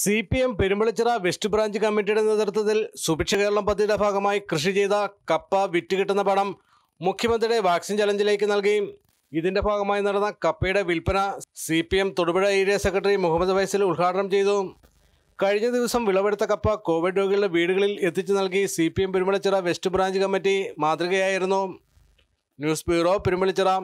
C P M Perumbalichira west branch കമ്മിറ്റിയുടെ നേതൃത്വത്തിൽ സുഭിക്ഷ കേരളം പദ്ധതിയുടെ ഭാഗമായി കൃഷി ചെയ്ത കപ്പ വിറ്റ് കിട്ടുന്ന പണം മുഖ്യമന്ത്രിയുടെ വാക്സിൻ ചലഞ്ചിലേക്ക് നൽകി ഇതിന്റെ ഭാഗമായി നടന്ന കപ്പയുടെ വിൽപ്പന C P M Thodupuzha area secretary Muhammad Vaisal ഉദ്ഘാടനം ചെയ്തു കഴിഞ്ഞ ദിവസം വിളവെടുത്ത കപ്പ കോവിഡ് രോഗികളുടെ വീടുകളിൽ എത്തിച്ചു നൽകി C P M Perumbalichira west branch committee മാതൃകയായിരുന്നു ന്യൂസ് ബ്യൂറോ പെരുമ്പളിച്ചിറ